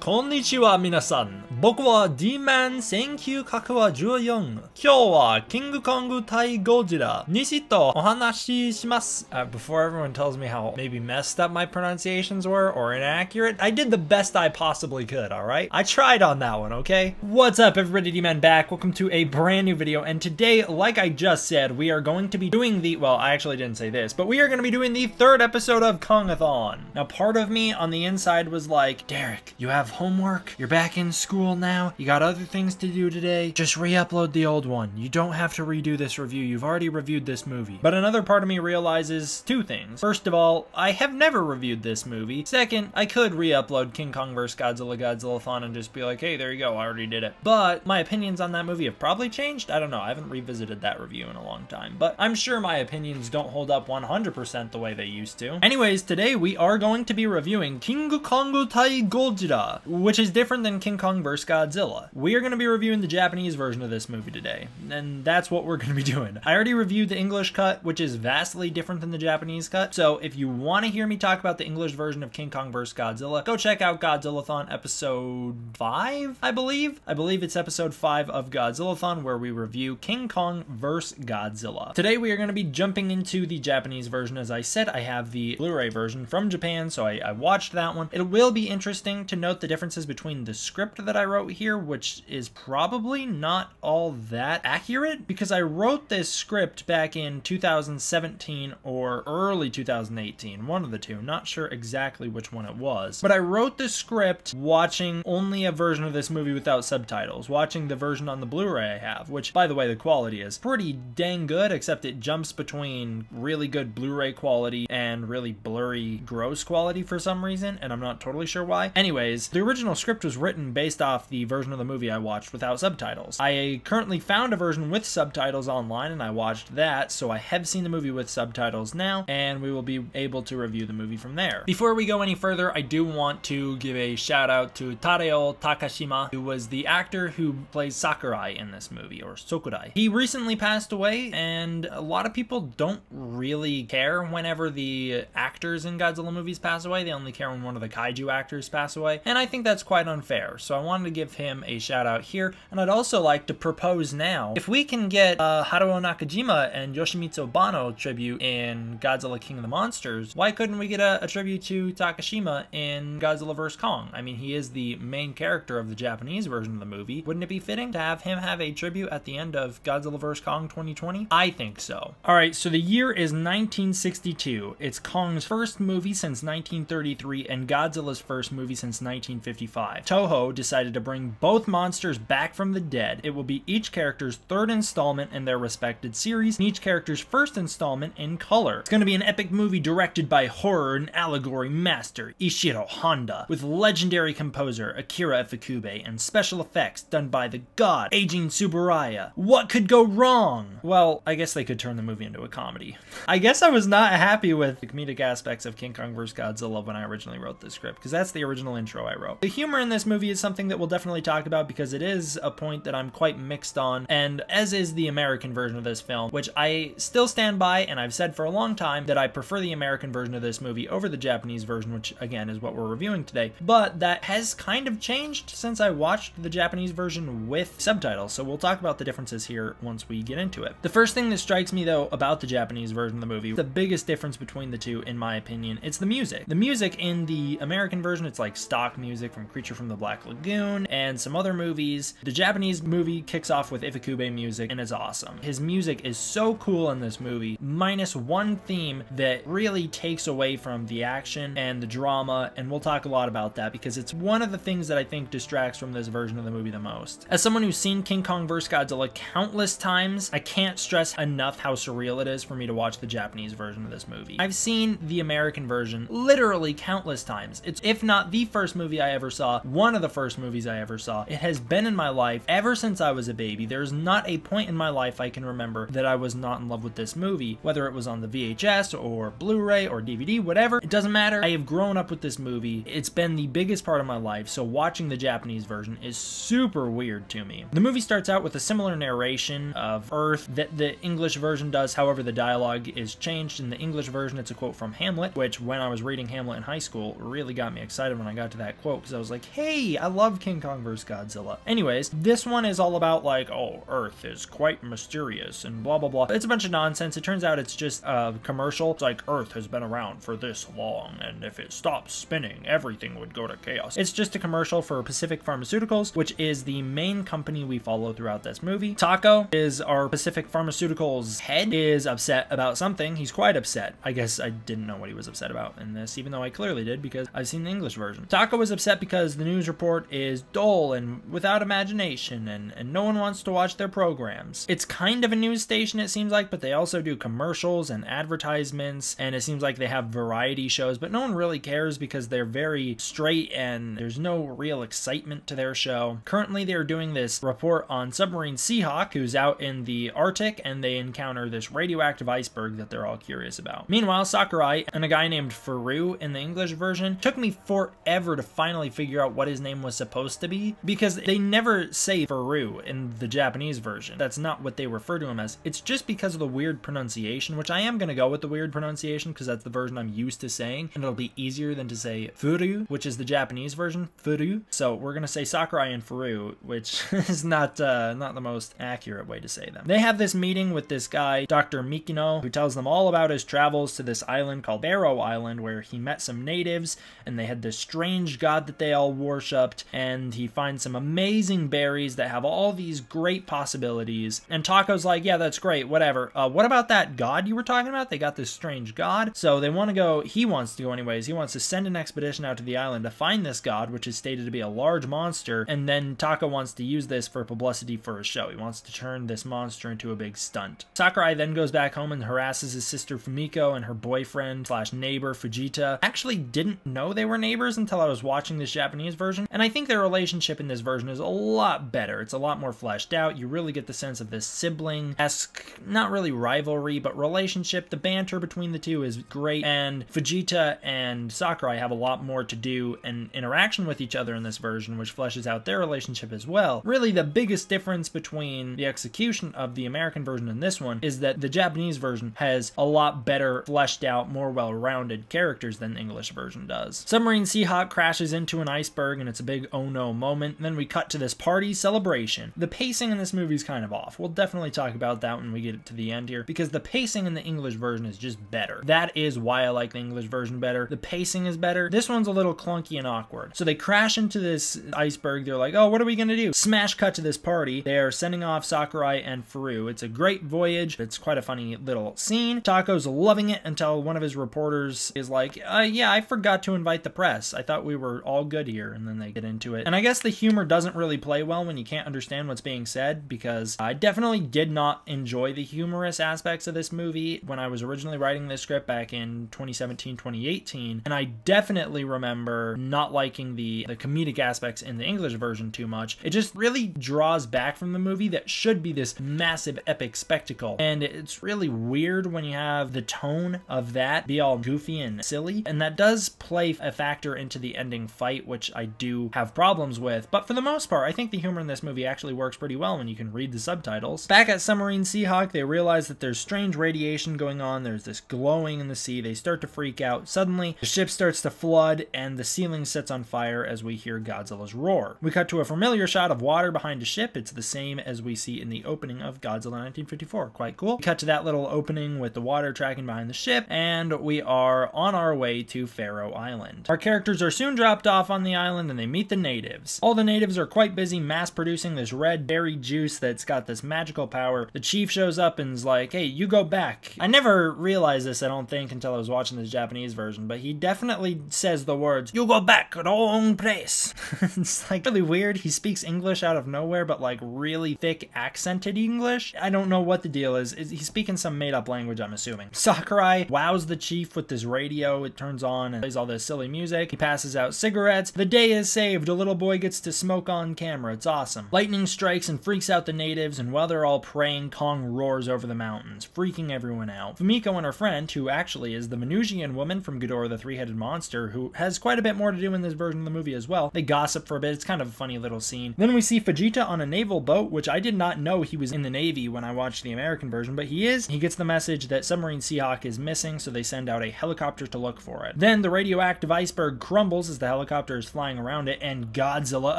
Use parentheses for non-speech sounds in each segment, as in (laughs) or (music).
こんにちは皆さん。僕は D-Man1914。今日はキングコング対ゴジラにしとお話しします。Uh, before everyone tells me how maybe messed up my pronunciations were or inaccurate, I did the best I possibly could, alright? I tried on that one, okay? What's up everybody, D-Man back. Welcome to a brand new video. And today, like I just said, we are going to be doing the, well, I actually didn't say this, but we are going to be doing the third episode of Kongathon. Now part of me on the inside was like, Derek, you have homework. You're back in school now. You got other things to do today. Just re-upload the old one. You don't have to redo this review. You've already reviewed this movie. But another part of me realizes two things. First of all, I have never reviewed this movie. Second, I could re-upload King Kong vs. Godzilla Thon and just be like, hey, there you go, I already did it. But my opinions on that movie have probably changed. I don't know. I haven't revisited that review in a long time. But I'm sure my opinions don't hold up 100% the way they used to. Anyways, today we are going to be reviewing King Kong Tai Godzilla which is different than King Kong vs. Godzilla. We are going to be reviewing the Japanese version of this movie today, and that's what we're going to be (laughs) doing. I already reviewed the English cut, which is vastly different than the Japanese cut, so if you want to hear me talk about the English version of King Kong vs. Godzilla, go check out Godzillathon episode 5, I believe. I believe it's episode 5 of Godzillathon where we review King Kong vs. Godzilla. Today we are going to be jumping into the Japanese version. As I said, I have the Blu-ray version from Japan, so I, I watched that one. It will be interesting to note the differences between the script that I wrote here, which is probably not all that accurate because I wrote this script back in 2017 or early 2018, one of the two, not sure exactly which one it was. But I wrote the script watching only a version of this movie without subtitles, watching the version on the Blu-ray I have, which by the way, the quality is pretty dang good, except it jumps between really good Blu-ray quality and really blurry, gross quality for some reason, and I'm not totally sure why. Anyways, the original script was written based off the version of the movie I watched without subtitles. I currently found a version with subtitles online and I watched that, so I have seen the movie with subtitles now, and we will be able to review the movie from there. Before we go any further, I do want to give a shout out to Tadeo Takashima, who was the actor who plays Sakurai in this movie, or Sokurai. He recently passed away, and a lot of people don't really care whenever the actors in Godzilla movies pass away. They only care when one of the kaiju actors pass away, and I think that's quite unfair. So I wanted to give him a shout out here. And I'd also like to propose now, if we can get uh, Haruo Nakajima and Yoshimitsu Bano tribute in Godzilla King of the Monsters, why couldn't we get a, a tribute to Takashima in Godzilla vs. Kong? I mean, he is the main character of the Japanese version of the movie. Wouldn't it be fitting to have him have a tribute at the end of Godzilla vs. Kong 2020? I think so. All right, so the year is 1962. It's Kong's first movie since 1933 and Godzilla's first movie since 19 1955. Toho decided to bring both monsters back from the dead. It will be each character's third installment in their respected series, and each character's first installment in color. It's going to be an epic movie directed by horror and allegory master Ishiro Honda, with legendary composer Akira Ifukube and special effects done by the god Aging Subaraya. What could go wrong? Well, I guess they could turn the movie into a comedy. I guess I was not happy with the comedic aspects of King Kong vs. Godzilla when I originally wrote this script, because that's the original intro I wrote. The humor in this movie is something that we'll definitely talk about because it is a point that I'm quite mixed on, and as is the American version of this film, which I still stand by, and I've said for a long time that I prefer the American version of this movie over the Japanese version, which again is what we're reviewing today, but that has kind of changed since I watched the Japanese version with subtitles, so we'll talk about the differences here once we get into it. The first thing that strikes me though about the Japanese version of the movie, the biggest difference between the two in my opinion, it's the music. The music in the American version, it's like stock music, music from Creature from the Black Lagoon and some other movies. The Japanese movie kicks off with Ifukube music and it's awesome. His music is so cool in this movie, minus one theme that really takes away from the action and the drama, and we'll talk a lot about that because it's one of the things that I think distracts from this version of the movie the most. As someone who's seen King Kong vs. Godzilla countless times, I can't stress enough how surreal it is for me to watch the Japanese version of this movie. I've seen the American version literally countless times. It's if not the first movie I ever saw, one of the first movies I ever saw. It has been in my life ever since I was a baby. There's not a point in my life I can remember that I was not in love with this movie, whether it was on the VHS or Blu-ray or DVD, whatever. It doesn't matter. I have grown up with this movie. It's been the biggest part of my life, so watching the Japanese version is super weird to me. The movie starts out with a similar narration of Earth that the English version does. However, the dialogue is changed. In the English version, it's a quote from Hamlet, which when I was reading Hamlet in high school really got me excited when I got to that quote quote because I was like, hey, I love King Kong vs. Godzilla. Anyways, this one is all about like, oh, Earth is quite mysterious and blah, blah, blah. It's a bunch of nonsense. It turns out it's just a commercial. It's like Earth has been around for this long and if it stops spinning, everything would go to chaos. It's just a commercial for Pacific Pharmaceuticals, which is the main company we follow throughout this movie. Taco is our Pacific Pharmaceuticals head is upset about something. He's quite upset. I guess I didn't know what he was upset about in this, even though I clearly did because I've seen the English version. Taco is upset upset because the news report is dull and without imagination and, and no one wants to watch their programs. It's kind of a news station, it seems like, but they also do commercials and advertisements, and it seems like they have variety shows, but no one really cares because they're very straight and there's no real excitement to their show. Currently, they're doing this report on submarine Seahawk, who's out in the Arctic, and they encounter this radioactive iceberg that they're all curious about. Meanwhile, Sakurai and a guy named Faru in the English version took me forever to find finally figure out what his name was supposed to be because they never say Furu in the Japanese version. That's not what they refer to him as. It's just because of the weird pronunciation, which I am going to go with the weird pronunciation because that's the version I'm used to saying, and it'll be easier than to say Furu, which is the Japanese version, Furu. So we're going to say Sakurai and Furu, which (laughs) is not uh, not the most accurate way to say them. They have this meeting with this guy, Dr. Mikino, who tells them all about his travels to this island called Barrow Island, where he met some natives, and they had this strange god god that they all worshipped, and he finds some amazing berries that have all these great possibilities. And Taco's like, yeah, that's great, whatever. Uh, what about that god you were talking about? They got this strange god. So they want to go, he wants to go anyways. He wants to send an expedition out to the island to find this god, which is stated to be a large monster. And then Taco wants to use this for publicity for his show. He wants to turn this monster into a big stunt. Sakurai then goes back home and harasses his sister Fumiko and her boyfriend slash neighbor Fujita. Actually didn't know they were neighbors until I was watching watching this Japanese version, and I think their relationship in this version is a lot better. It's a lot more fleshed out. You really get the sense of this sibling-esque, not really rivalry, but relationship. The banter between the two is great, and Vegeta and Sakurai have a lot more to do and interaction with each other in this version, which fleshes out their relationship as well. Really, the biggest difference between the execution of the American version and this one is that the Japanese version has a lot better fleshed out, more well-rounded characters than the English version does. Submarine Seahawk crashes in into an iceberg and it's a big oh no moment. And then we cut to this party celebration. The pacing in this movie is kind of off. We'll definitely talk about that when we get to the end here because the pacing in the English version is just better. That is why I like the English version better. The pacing is better. This one's a little clunky and awkward. So they crash into this iceberg. They're like, oh, what are we going to do? Smash cut to this party. They are sending off Sakurai and Furu. It's a great voyage. It's quite a funny little scene. Taco's loving it until one of his reporters is like, uh, yeah, I forgot to invite the press. I thought we were all good here. And then they get into it. And I guess the humor doesn't really play well when you can't understand what's being said because I definitely did not enjoy the humorous aspects of this movie when I was originally writing this script back in 2017, 2018. And I definitely remember not liking the, the comedic aspects in the English version too much. It just really draws back from the movie that should be this massive epic spectacle. And it's really weird when you have the tone of that be all goofy and silly. And that does play a factor into the ending fight, which I do have problems with. But for the most part, I think the humor in this movie actually works pretty well when you can read the subtitles. Back at Submarine Seahawk, they realize that there's strange radiation going on. There's this glowing in the sea. They start to freak out. Suddenly, the ship starts to flood and the ceiling sets on fire as we hear Godzilla's roar. We cut to a familiar shot of water behind a ship. It's the same as we see in the opening of Godzilla 1954. Quite cool. We cut to that little opening with the water tracking behind the ship and we are on our way to Pharaoh Island. Our characters are soon dropped dropped off on the island and they meet the natives. All the natives are quite busy mass producing this red berry juice that's got this magical power. The chief shows up and is like, hey, you go back. I never realized this, I don't think, until I was watching this Japanese version, but he definitely says the words, you go back wrong place. (laughs) it's like really weird. He speaks English out of nowhere, but like really thick accented English. I don't know what the deal is. He's speaking some made up language, I'm assuming. Sakurai wows the chief with this radio. It turns on and plays all this silly music. He passes out cigarettes cigarettes. The day is saved. A little boy gets to smoke on camera. It's awesome. Lightning strikes and freaks out the natives, and while they're all praying, Kong roars over the mountains, freaking everyone out. Fumiko and her friend, who actually is the Venusian woman from Ghidorah the Three-Headed Monster, who has quite a bit more to do in this version of the movie as well, they gossip for a bit. It's kind of a funny little scene. Then we see Fujita on a naval boat, which I did not know he was in the Navy when I watched the American version, but he is. He gets the message that submarine Seahawk is missing, so they send out a helicopter to look for it. Then the radioactive iceberg crumbles as the helicopter helicopter is flying around it, and Godzilla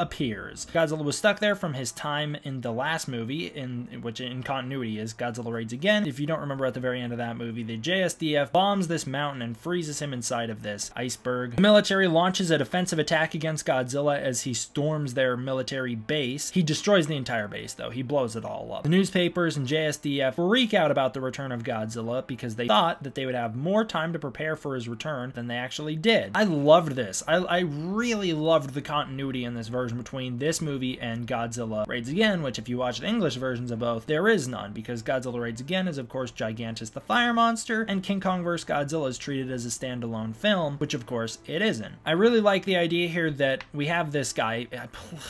appears. Godzilla was stuck there from his time in the last movie, in which in continuity is Godzilla raids again. If you don't remember at the very end of that movie, the JSDF bombs this mountain and freezes him inside of this iceberg. The military launches a defensive attack against Godzilla as he storms their military base. He destroys the entire base, though. He blows it all up. The newspapers and JSDF freak out about the return of Godzilla because they thought that they would have more time to prepare for his return than they actually did. I loved this. I, I really loved the continuity in this version between this movie and Godzilla Raids Again, which if you watch the English versions of both, there is none, because Godzilla Raids Again is of course Gigantus the Fire Monster, and King Kong vs. Godzilla is treated as a standalone film, which of course it isn't. I really like the idea here that we have this guy,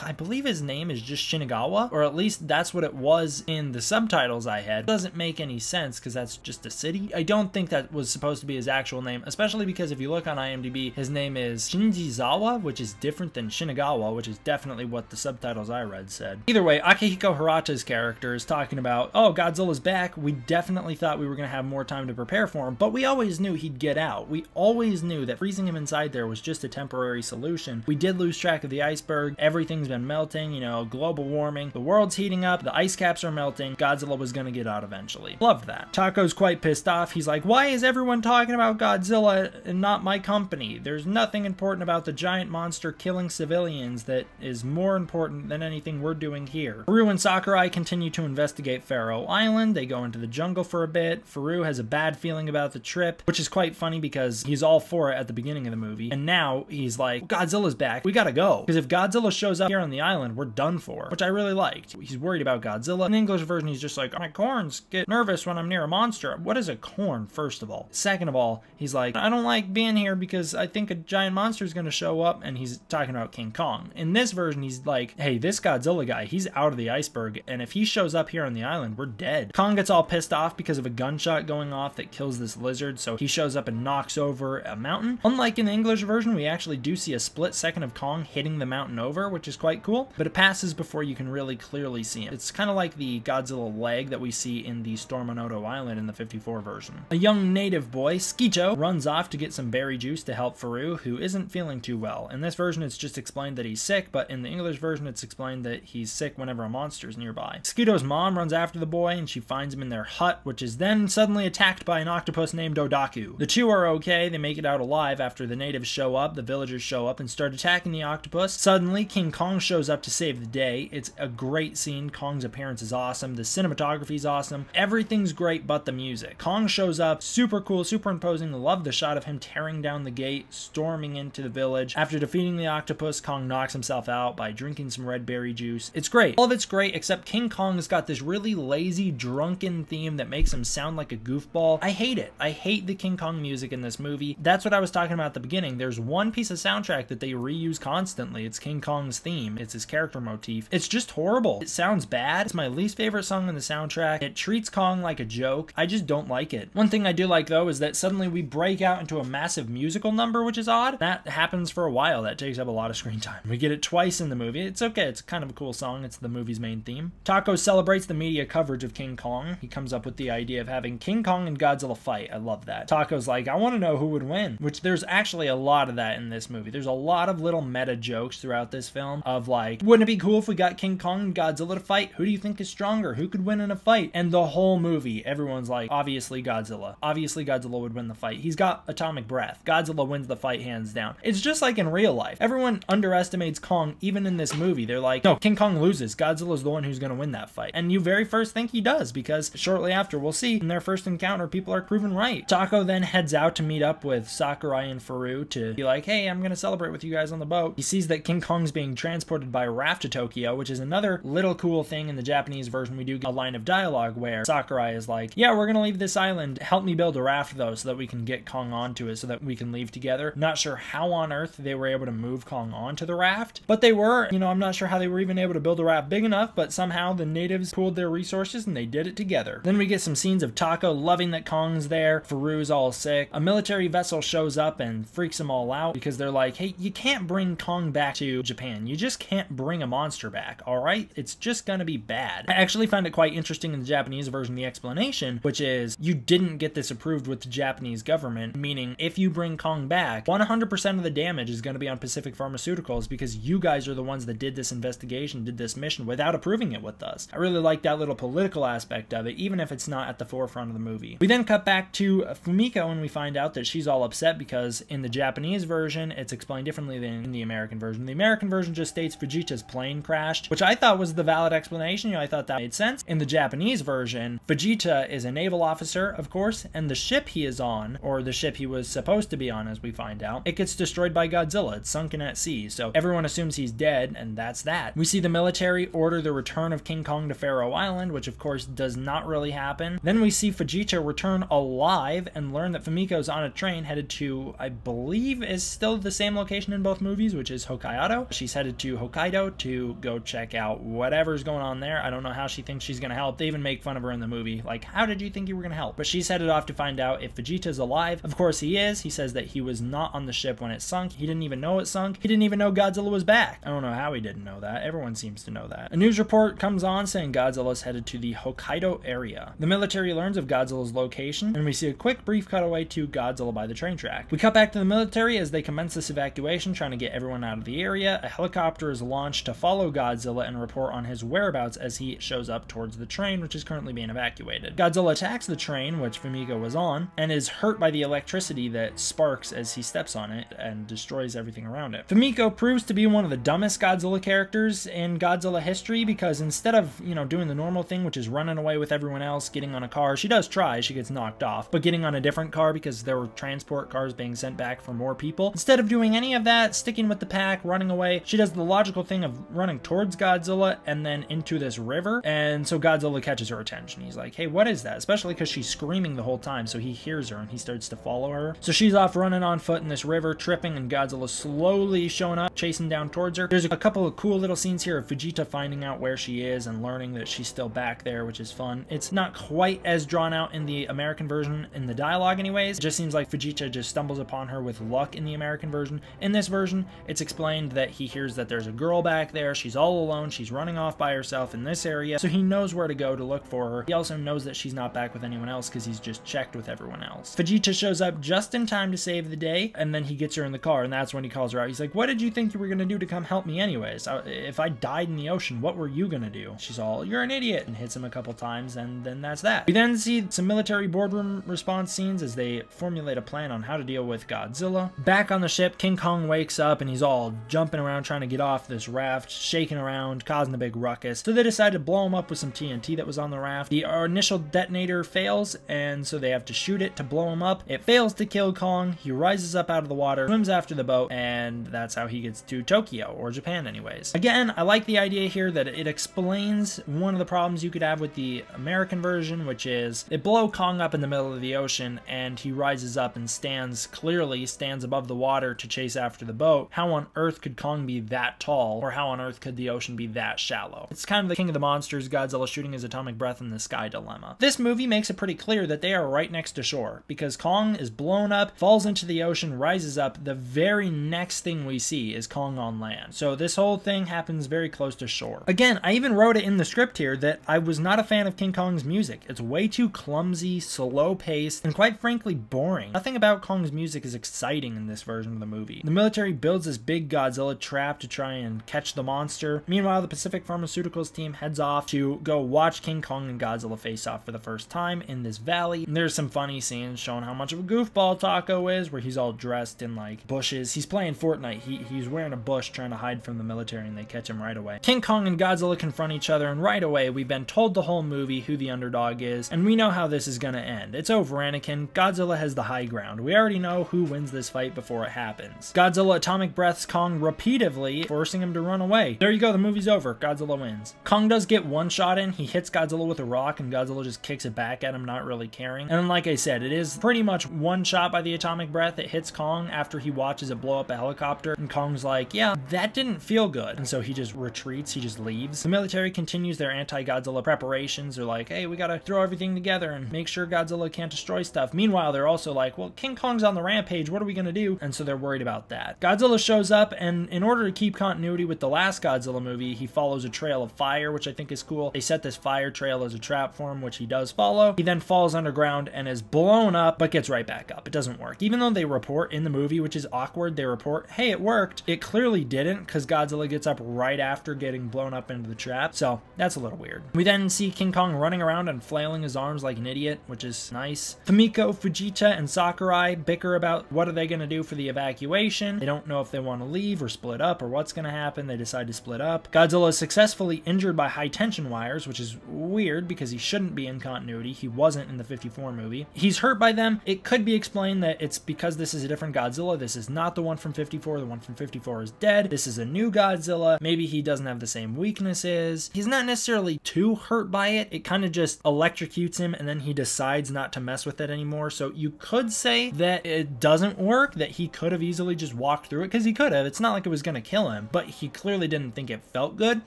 I believe his name is just Shinagawa, or at least that's what it was in the subtitles I had. It doesn't make any sense because that's just a city. I don't think that was supposed to be his actual name, especially because if you look on IMDb, his name is Shinji Zawa, which is different than Shinagawa, which is definitely what the subtitles I read said. Either way, Akihiko Harata's character is talking about, oh, Godzilla's back. We definitely thought we were going to have more time to prepare for him, but we always knew he'd get out. We always knew that freezing him inside there was just a temporary solution. We did lose track of the iceberg. Everything's been melting, you know, global warming. The world's heating up. The ice caps are melting. Godzilla was going to get out eventually. Loved that. Taco's quite pissed off. He's like, why is everyone talking about Godzilla and not my company? There's nothing important about the giant monster killing civilians that is more important than anything we're doing here. Faru and Sakurai continue to investigate Faroe Island. They go into the jungle for a bit. Faru has a bad feeling about the trip, which is quite funny because he's all for it at the beginning of the movie. And now he's like, Godzilla's back. We gotta go. Because if Godzilla shows up here on the island, we're done for, which I really liked. He's worried about Godzilla. In the English version, he's just like, my corns get nervous when I'm near a monster. What is a corn, first of all? Second of all, he's like, I don't like being here because I think a giant monster is gonna show show up and he's talking about King Kong. In this version, he's like, hey, this Godzilla guy, he's out of the iceberg, and if he shows up here on the island, we're dead. Kong gets all pissed off because of a gunshot going off that kills this lizard, so he shows up and knocks over a mountain. Unlike in the English version, we actually do see a split second of Kong hitting the mountain over, which is quite cool, but it passes before you can really clearly see him. It's kind of like the Godzilla leg that we see in the Storm Island in the 54 version. A young native boy, Skeeto, runs off to get some berry juice to help Faru, who isn't feeling too well. In this version, it's just explained that he's sick, but in the English version, it's explained that he's sick whenever a monster is nearby. Skeeto's mom runs after the boy, and she finds him in their hut, which is then suddenly attacked by an octopus named Odaku. The two are okay, they make it out alive after the natives show up, the villagers show up, and start attacking the octopus. Suddenly, King Kong shows up to save the day. It's a great scene, Kong's appearance is awesome, the cinematography is awesome, everything's great but the music. Kong shows up, super cool, super imposing, love the shot of him tearing down the gate, storming into the village, college. After defeating the octopus, Kong knocks himself out by drinking some red berry juice. It's great. All of it's great, except King Kong has got this really lazy, drunken theme that makes him sound like a goofball. I hate it. I hate the King Kong music in this movie. That's what I was talking about at the beginning. There's one piece of soundtrack that they reuse constantly. It's King Kong's theme. It's his character motif. It's just horrible. It sounds bad. It's my least favorite song in the soundtrack. It treats Kong like a joke. I just don't like it. One thing I do like though is that suddenly we break out into a massive musical number, which is odd. That happens for a while. That takes up a lot of screen time. We get it twice in the movie. It's okay. It's kind of a cool song. It's the movie's main theme. Taco celebrates the media coverage of King Kong. He comes up with the idea of having King Kong and Godzilla fight. I love that. Taco's like, I want to know who would win, which there's actually a lot of that in this movie. There's a lot of little meta jokes throughout this film of like, wouldn't it be cool if we got King Kong and Godzilla to fight? Who do you think is stronger? Who could win in a fight? And the whole movie, everyone's like, obviously Godzilla. Obviously Godzilla would win the fight. He's got atomic breath. Godzilla wins the fight hands down. It's just like in real life. Everyone underestimates Kong even in this movie. They're like, no, King Kong loses. Godzilla's the one who's going to win that fight. And you very first think he does because shortly after, we'll see in their first encounter, people are proven right. Taco then heads out to meet up with Sakurai and Faru to be like, hey, I'm going to celebrate with you guys on the boat. He sees that King Kong's being transported by raft to Tokyo, which is another little cool thing in the Japanese version. We do get a line of dialogue where Sakurai is like, yeah, we're going to leave this island. Help me build a raft though so that we can get Kong onto it so that we can leave together. Not sure how on earth earth, they were able to move Kong onto the raft. But they were, you know, I'm not sure how they were even able to build a raft big enough, but somehow the natives pooled their resources and they did it together. Then we get some scenes of Taco loving that Kong's there, Faroo's all sick. A military vessel shows up and freaks them all out because they're like, hey, you can't bring Kong back to Japan. You just can't bring a monster back, all right? It's just gonna be bad. I actually find it quite interesting in the Japanese version, the explanation, which is you didn't get this approved with the Japanese government, meaning if you bring Kong back, 100% of the damage is going to be on Pacific Pharmaceuticals because you guys are the ones that did this investigation, did this mission without approving it with us. I really like that little political aspect of it, even if it's not at the forefront of the movie. We then cut back to Fumika and we find out that she's all upset because in the Japanese version, it's explained differently than in the American version. The American version just states Vegeta's plane crashed, which I thought was the valid explanation. You know, I thought that made sense. In the Japanese version, Vegeta is a naval officer, of course, and the ship he is on, or the ship he was supposed to be on as we find out, it gets destroyed by Godzilla. It's sunken at sea, so everyone assumes he's dead, and that's that. We see the military order the return of King Kong to Faroe Island, which of course does not really happen. Then we see Fujita return alive and learn that is on a train headed to, I believe, is still the same location in both movies, which is Hokkaido. She's headed to Hokkaido to go check out whatever's going on there. I don't know how she thinks she's gonna help. They even make fun of her in the movie. Like, how did you think you were gonna help? But she's headed off to find out if Vegeta's alive. Of course he is. He says that he was not on the ship when it sunk. He didn't even know it sunk. He didn't even know Godzilla was back. I don't know how he didn't know that. Everyone seems to know that. A news report comes on saying Godzilla's headed to the Hokkaido area. The military learns of Godzilla's location, and we see a quick brief cutaway to Godzilla by the train track. We cut back to the military as they commence this evacuation, trying to get everyone out of the area. A helicopter is launched to follow Godzilla and report on his whereabouts as he shows up towards the train, which is currently being evacuated. Godzilla attacks the train, which Fumiko was on, and is hurt by the electricity that sparks as he steps on it and destroys destroys everything around it. Famiko proves to be one of the dumbest Godzilla characters in Godzilla history because instead of, you know, doing the normal thing, which is running away with everyone else, getting on a car, she does try, she gets knocked off, but getting on a different car because there were transport cars being sent back for more people. Instead of doing any of that, sticking with the pack, running away, she does the logical thing of running towards Godzilla and then into this river. And so Godzilla catches her attention. He's like, hey, what is that? Especially because she's screaming the whole time. So he hears her and he starts to follow her. So she's off running on foot in this river, tripping and Godzilla slowly showing up, chasing down towards her. There's a couple of cool little scenes here of Fujita finding out where she is and learning that she's still back there, which is fun. It's not quite as drawn out in the American version in the dialogue anyways. It just seems like Fujita just stumbles upon her with luck in the American version. In this version, it's explained that he hears that there's a girl back there. She's all alone. She's running off by herself in this area. So he knows where to go to look for her. He also knows that she's not back with anyone else because he's just checked with everyone else. Fujita shows up just in time to save the day and then he gets her in the car and that's when he calls her out. He's like, What did you think you were gonna do to come help me, anyways? if I died in the ocean, what were you gonna do? She's all, You're an idiot, and hits him a couple times, and then that's that. We then see some military boardroom response scenes as they formulate a plan on how to deal with Godzilla. Back on the ship, King Kong wakes up and he's all jumping around trying to get off this raft, shaking around, causing a big ruckus. So they decide to blow him up with some TNT that was on the raft. The initial detonator fails, and so they have to shoot it to blow him up. It fails to kill Kong. He rises up out of the water, swims after the boat, and that's how he gets to Tokyo, or Japan anyways. Again, I like the idea here that it explains one of the problems you could have with the American version, which is they blow Kong up in the middle of the ocean, and he rises up and stands, clearly stands above the water to chase after the boat. How on earth could Kong be that tall, or how on earth could the ocean be that shallow? It's kind of the King of the Monsters, Godzilla shooting his atomic breath in the sky dilemma. This movie makes it pretty clear that they are right next to shore, because Kong is blown up, falls into the ocean, rises up, the very very next thing we see is Kong on land. So this whole thing happens very close to shore. Again, I even wrote it in the script here that I was not a fan of King Kong's music. It's way too clumsy, slow paced, and quite frankly boring. Nothing about Kong's music is exciting in this version of the movie. The military builds this big Godzilla trap to try and catch the monster. Meanwhile, the Pacific Pharmaceuticals team heads off to go watch King Kong and Godzilla face off for the first time in this valley. And there's some funny scenes showing how much of a goofball Taco is, where he's all dressed in like bush bushes. He's playing Fortnite. He, he's wearing a bush trying to hide from the military and they catch him right away. King Kong and Godzilla confront each other and right away we've been told the whole movie who the underdog is and we know how this is going to end. It's over Anakin. Godzilla has the high ground. We already know who wins this fight before it happens. Godzilla atomic breaths Kong repeatedly forcing him to run away. There you go. The movie's over. Godzilla wins. Kong does get one shot in. He hits Godzilla with a rock and Godzilla just kicks it back at him not really caring. And like I said, it is pretty much one shot by the atomic breath. It hits Kong after he watches watches it blow up a helicopter. And Kong's like, yeah, that didn't feel good. And so he just retreats, he just leaves. The military continues their anti-Godzilla preparations. They're like, hey, we gotta throw everything together and make sure Godzilla can't destroy stuff. Meanwhile, they're also like, well, King Kong's on the rampage, what are we gonna do? And so they're worried about that. Godzilla shows up, and in order to keep continuity with the last Godzilla movie, he follows a trail of fire, which I think is cool. They set this fire trail as a trap for him, which he does follow. He then falls underground and is blown up, but gets right back up. It doesn't work. Even though they report in the movie, which is awkward awkward. They report, hey, it worked. It clearly didn't because Godzilla gets up right after getting blown up into the trap. So that's a little weird. We then see King Kong running around and flailing his arms like an idiot, which is nice. Fumiko, Fujita, and Sakurai bicker about what are they going to do for the evacuation. They don't know if they want to leave or split up or what's going to happen. They decide to split up. Godzilla is successfully injured by high tension wires, which is weird because he shouldn't be in continuity. He wasn't in the 54 movie. He's hurt by them. It could be explained that it's because this is a different Godzilla. This is not not the one from 54. The one from 54 is dead. This is a new Godzilla. Maybe he doesn't have the same weaknesses. He's not necessarily too hurt by it. It kind of just electrocutes him and then he decides not to mess with it anymore. So you could say that it doesn't work, that he could have easily just walked through it because he could have. It's not like it was going to kill him, but he clearly didn't think it felt good.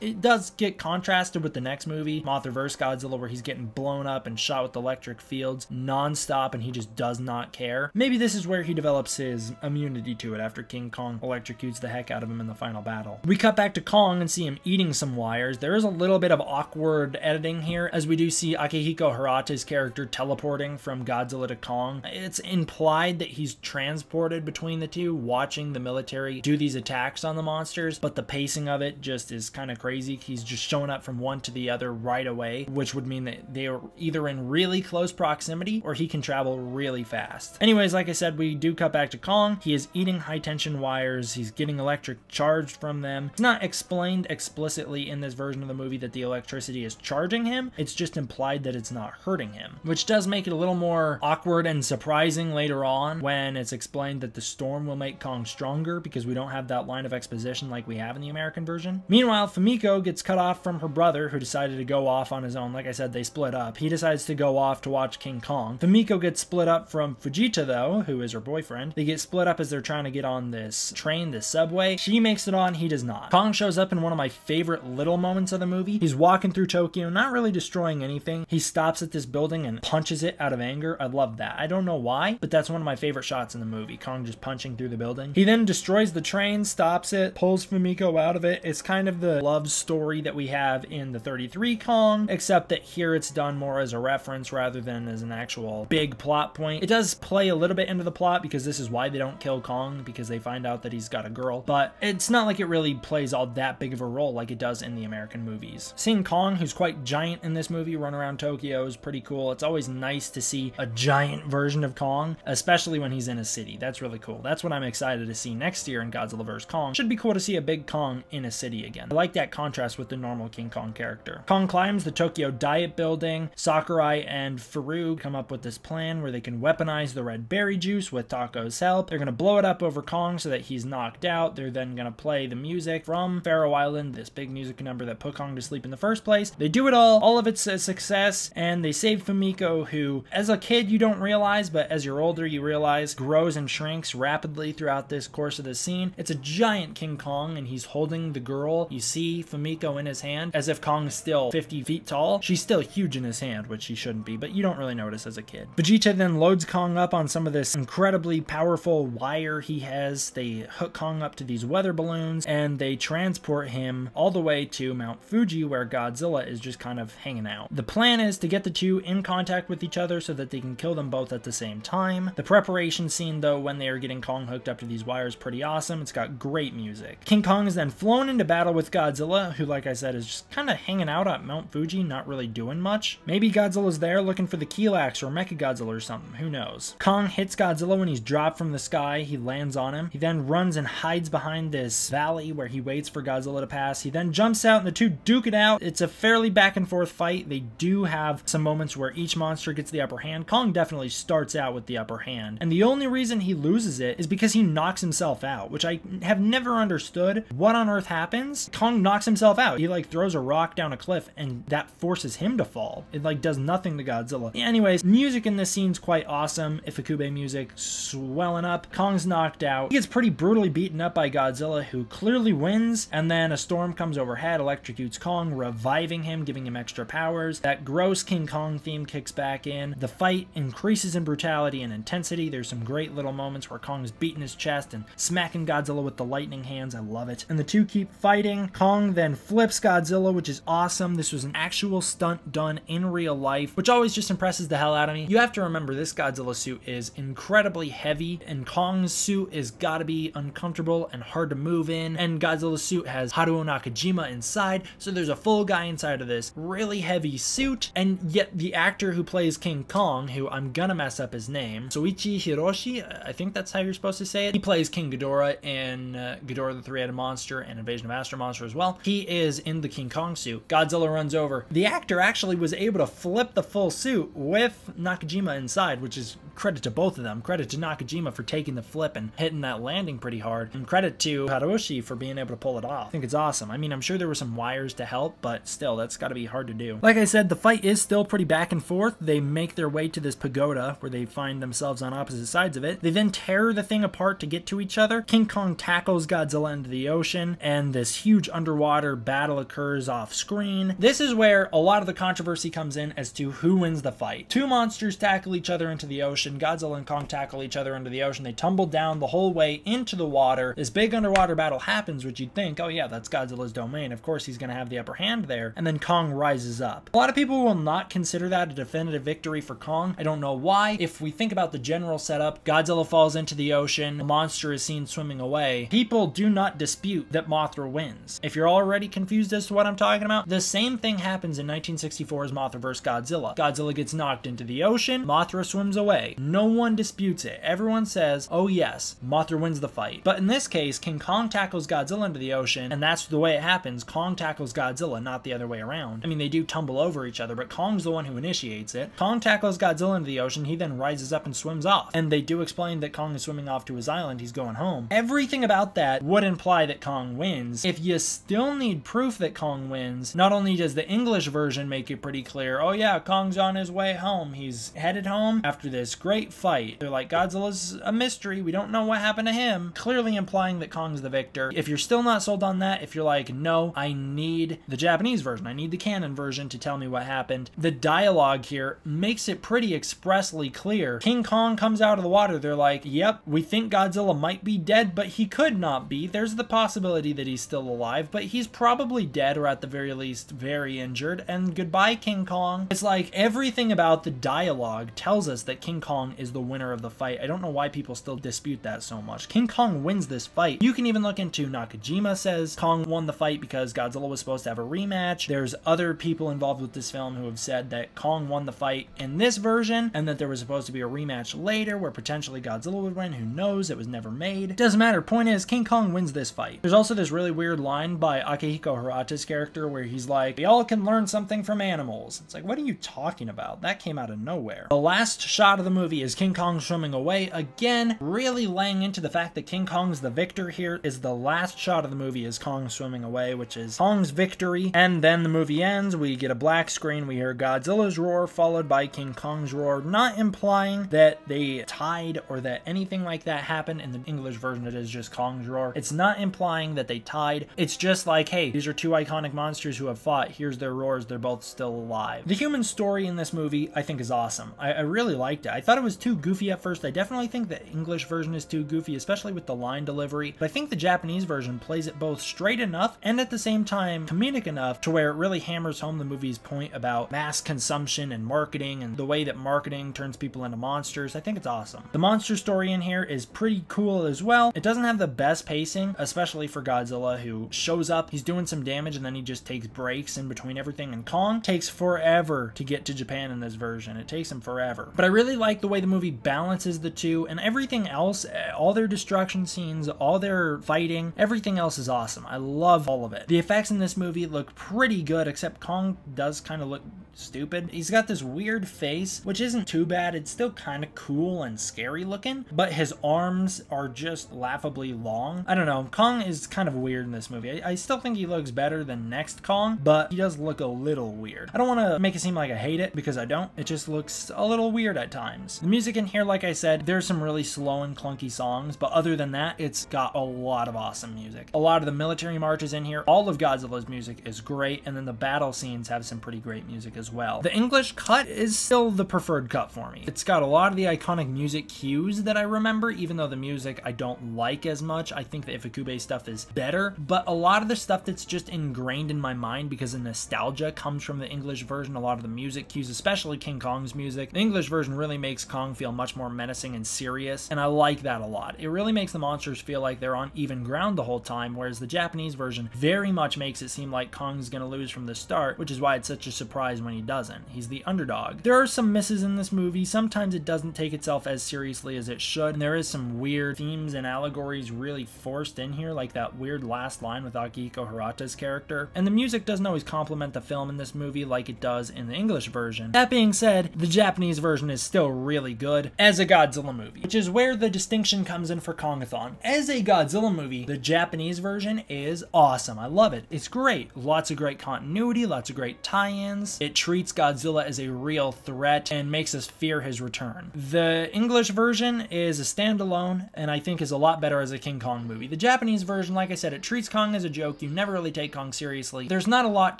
It does get contrasted with the next movie, Mothra vs. Godzilla, where he's getting blown up and shot with electric fields nonstop and he just does not care. Maybe this is where he develops his immunity to to it after King Kong electrocutes the heck out of him in the final battle. We cut back to Kong and see him eating some wires. There is a little bit of awkward editing here as we do see Akihiko Harata's character teleporting from Godzilla to Kong. It's implied that he's transported between the two, watching the military do these attacks on the monsters, but the pacing of it just is kind of crazy. He's just showing up from one to the other right away, which would mean that they are either in really close proximity or he can travel really fast. Anyways, like I said, we do cut back to Kong. He is eating high tension wires, he's getting electric charged from them. It's not explained explicitly in this version of the movie that the electricity is charging him, it's just implied that it's not hurting him, which does make it a little more awkward and surprising later on when it's explained that the storm will make Kong stronger because we don't have that line of exposition like we have in the American version. Meanwhile, Famiko gets cut off from her brother who decided to go off on his own. Like I said, they split up. He decides to go off to watch King Kong. Famiko gets split up from Fujita though, who is her boyfriend. They get split up as they're trying trying to get on this train, this subway. She makes it on, he does not. Kong shows up in one of my favorite little moments of the movie. He's walking through Tokyo, not really destroying anything. He stops at this building and punches it out of anger. I love that. I don't know why, but that's one of my favorite shots in the movie. Kong just punching through the building. He then destroys the train, stops it, pulls Fumiko out of it. It's kind of the love story that we have in the 33 Kong, except that here it's done more as a reference rather than as an actual big plot point. It does play a little bit into the plot because this is why they don't kill Kong wrong because they find out that he's got a girl, but it's not like it really plays all that big of a role like it does in the American movies. Seeing Kong, who's quite giant in this movie, run around Tokyo is pretty cool. It's always nice to see a giant version of Kong, especially when he's in a city. That's really cool. That's what I'm excited to see next year in Godzilla vs. Kong. Should be cool to see a big Kong in a city again. I like that contrast with the normal King Kong character. Kong climbs the Tokyo Diet Building. Sakurai and Faroo come up with this plan where they can weaponize the red berry juice with Taco's help. They're gonna blow it up up over Kong so that he's knocked out. They're then going to play the music from Pharaoh Island, this big music number that put Kong to sleep in the first place. They do it all. All of it's a success, and they save Fumiko, who, as a kid, you don't realize, but as you're older, you realize grows and shrinks rapidly throughout this course of the scene. It's a giant King Kong, and he's holding the girl. You see Fumiko in his hand, as if Kong's still 50 feet tall. She's still huge in his hand, which she shouldn't be, but you don't really notice as a kid. Vegeta then loads Kong up on some of this incredibly powerful wire he has, they hook Kong up to these weather balloons and they transport him all the way to Mount Fuji where Godzilla is just kind of hanging out. The plan is to get the two in contact with each other so that they can kill them both at the same time. The preparation scene though when they are getting Kong hooked up to these wires pretty awesome. It's got great music. King Kong is then flown into battle with Godzilla who like I said is just kind of hanging out at Mount Fuji not really doing much. Maybe Godzilla's there looking for the Keelax or Mechagodzilla or something. Who knows? Kong hits Godzilla when he's dropped from the sky. He lands lands on him. He then runs and hides behind this valley where he waits for Godzilla to pass. He then jumps out and the two duke it out. It's a fairly back and forth fight. They do have some moments where each monster gets the upper hand. Kong definitely starts out with the upper hand. And the only reason he loses it is because he knocks himself out, which I have never understood. What on earth happens? Kong knocks himself out. He like throws a rock down a cliff and that forces him to fall. It like does nothing to Godzilla. Anyways, music in this scene's quite awesome. Ifukube music swelling up. Kong's knocked knocked out. He gets pretty brutally beaten up by Godzilla, who clearly wins, and then a storm comes overhead, electrocutes Kong, reviving him, giving him extra powers. That gross King Kong theme kicks back in. The fight increases in brutality and intensity. There's some great little moments where Kong's beating his chest and smacking Godzilla with the lightning hands. I love it. And the two keep fighting. Kong then flips Godzilla, which is awesome. This was an actual stunt done in real life, which always just impresses the hell out of me. You have to remember this Godzilla suit is incredibly heavy, and Kong's suit suit is gotta be uncomfortable and hard to move in, and Godzilla's suit has Haruo Nakajima inside, so there's a full guy inside of this really heavy suit, and yet the actor who plays King Kong, who I'm gonna mess up his name, Soichi Hiroshi, I think that's how you're supposed to say it, he plays King Ghidorah in uh, Ghidorah the Three-Headed Monster and Invasion of Astro Monster as well. He is in the King Kong suit. Godzilla runs over. The actor actually was able to flip the full suit with Nakajima inside, which is credit to both of them. Credit to Nakajima for taking the flip and hitting that landing pretty hard. And credit to Harushi for being able to pull it off. I think it's awesome. I mean, I'm sure there were some wires to help, but still, that's got to be hard to do. Like I said, the fight is still pretty back and forth. They make their way to this pagoda where they find themselves on opposite sides of it. They then tear the thing apart to get to each other. King Kong tackles Godzilla into the ocean, and this huge underwater battle occurs off screen. This is where a lot of the controversy comes in as to who wins the fight. Two monsters tackle each other into the ocean. Godzilla and Kong tackle each other into the ocean. They tumble down down the whole way into the water. This big underwater battle happens, which you'd think, oh yeah, that's Godzilla's domain. Of course, he's going to have the upper hand there. And then Kong rises up. A lot of people will not consider that a definitive victory for Kong. I don't know why. If we think about the general setup, Godzilla falls into the ocean, the monster is seen swimming away. People do not dispute that Mothra wins. If you're already confused as to what I'm talking about, the same thing happens in 1964's Mothra vs. Godzilla. Godzilla gets knocked into the ocean, Mothra swims away. No one disputes it. Everyone says, oh yes, Mothra wins the fight. But in this case, King Kong tackles Godzilla into the ocean, and that's the way it happens. Kong tackles Godzilla, not the other way around. I mean, they do tumble over each other, but Kong's the one who initiates it. Kong tackles Godzilla into the ocean, he then rises up and swims off. And they do explain that Kong is swimming off to his island, he's going home. Everything about that would imply that Kong wins. If you still need proof that Kong wins, not only does the English version make it pretty clear, oh yeah, Kong's on his way home, he's headed home after this great fight. They're like, Godzilla's a mystery, we don't don't know what happened to him, clearly implying that Kong's the victor. If you're still not sold on that, if you're like, no, I need the Japanese version, I need the canon version to tell me what happened, the dialogue here makes it pretty expressly clear. King Kong comes out of the water, they're like, yep, we think Godzilla might be dead, but he could not be. There's the possibility that he's still alive, but he's probably dead or at the very least very injured. And goodbye, King Kong. It's like everything about the dialogue tells us that King Kong is the winner of the fight. I don't know why people still dispute dispute that so much. King Kong wins this fight. You can even look into Nakajima says Kong won the fight because Godzilla was supposed to have a rematch. There's other people involved with this film who have said that Kong won the fight in this version and that there was supposed to be a rematch later where potentially Godzilla would win. Who knows? It was never made. Doesn't matter. Point is, King Kong wins this fight. There's also this really weird line by Akihiko Harata's character where he's like, we all can learn something from animals. It's like, what are you talking about? That came out of nowhere. The last shot of the movie is King Kong swimming away. Again, really laying into the fact that King Kong's the victor here is the last shot of the movie is Kong swimming away, which is Kong's victory. And then the movie ends, we get a black screen, we hear Godzilla's roar followed by King Kong's roar, not implying that they tied or that anything like that happened. In the English version, it is just Kong's roar. It's not implying that they tied. It's just like, hey, these are two iconic monsters who have fought. Here's their roars. They're both still alive. The human story in this movie, I think, is awesome. I, I really liked it. I thought it was too goofy at first. I definitely think the English version is too goofy, especially with the line delivery, but I think the Japanese version plays it both straight enough and at the same time comedic enough to where it really hammers home the movie's point about mass consumption and marketing and the way that marketing turns people into monsters. I think it's awesome. The monster story in here is pretty cool as well. It doesn't have the best pacing, especially for Godzilla, who shows up, he's doing some damage, and then he just takes breaks in between everything. And Kong takes forever to get to Japan in this version. It takes him forever. But I really like the way the movie balances the two, and everything else uh, all their destruction scenes, all their fighting, everything else is awesome. I love all of it. The effects in this movie look pretty good, except Kong does kind of look stupid. He's got this weird face, which isn't too bad. It's still kind of cool and scary looking, but his arms are just laughably long. I don't know. Kong is kind of weird in this movie. I, I still think he looks better than next Kong, but he does look a little weird. I don't want to make it seem like I hate it because I don't. It just looks a little weird at times. The music in here, like I said, there's some really slow and clunky songs, but other than that, it's got a lot of awesome music. A lot of the military marches in here. All of Godzilla's music is great, and then the battle scenes have some pretty great music as as well. The English cut is still the preferred cut for me. It's got a lot of the iconic music cues that I remember, even though the music I don't like as much. I think the Ifukube stuff is better, but a lot of the stuff that's just ingrained in my mind because the nostalgia comes from the English version, a lot of the music cues, especially King Kong's music. The English version really makes Kong feel much more menacing and serious, and I like that a lot. It really makes the monsters feel like they're on even ground the whole time, whereas the Japanese version very much makes it seem like Kong's gonna lose from the start, which is why it's such a surprise when he doesn't. He's the underdog. There are some misses in this movie. Sometimes it doesn't take itself as seriously as it should, and there is some weird themes and allegories really forced in here, like that weird last line with Akiko Harata's character. And the music doesn't always complement the film in this movie like it does in the English version. That being said, the Japanese version is still really good as a Godzilla movie, which is where the distinction comes in for Kongathon. As a Godzilla movie, the Japanese version is awesome. I love it. It's great. Lots of great continuity, lots of great tie-ins. It treats Godzilla as a real threat and makes us fear his return. The English version is a standalone and I think is a lot better as a King Kong movie. The Japanese version, like I said, it treats Kong as a joke. You never really take Kong seriously. There's not a lot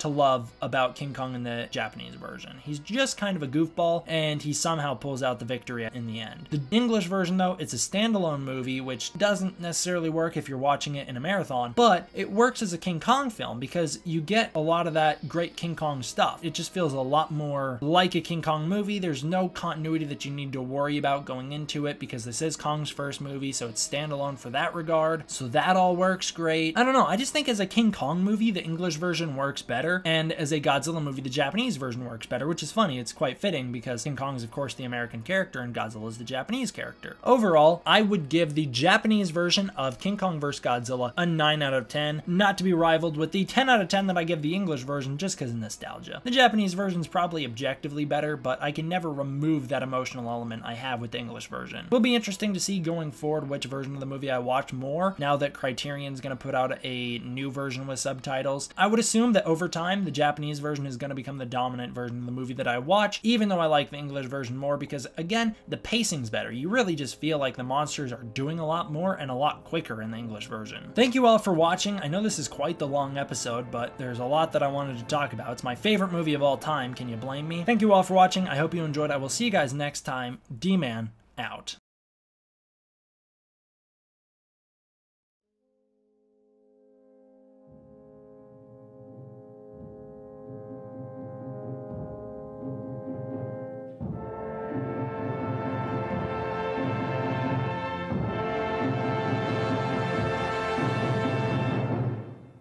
to love about King Kong in the Japanese version. He's just kind of a goofball and he somehow pulls out the victory in the end. The English version, though, it's a standalone movie, which doesn't necessarily work if you're watching it in a marathon, but it works as a King Kong film because you get a lot of that great King Kong stuff. It just feels a lot more like a King Kong movie. There's no continuity that you need to worry about going into it because this is Kong's first movie, so it's standalone for that regard. So that all works great. I don't know. I just think as a King Kong movie, the English version works better, and as a Godzilla movie, the Japanese version works better, which is funny. It's quite fitting because King Kong is, of course, the American character and Godzilla is the Japanese character. Overall, I would give the Japanese version of King Kong vs. Godzilla a 9 out of 10, not to be rivaled with the 10 out of 10 that I give the English version just because of nostalgia. The Japanese version is probably objectively better, but I can never remove that emotional element I have with the English version. It'll be interesting to see going forward which version of the movie I watch more now that Criterion's going to put out a new version with subtitles. I would assume that over time, the Japanese version is going to become the dominant version of the movie that I watch, even though I like the English version more because, again, the pacing's better. You really just feel like the monsters are doing a lot more and a lot quicker in the English version. Thank you all for watching. I know this is quite the long episode, but there's a lot that I wanted to talk about. It's my favorite movie of all time time. Can you blame me? Thank you all for watching. I hope you enjoyed. I will see you guys next time. D-Man out.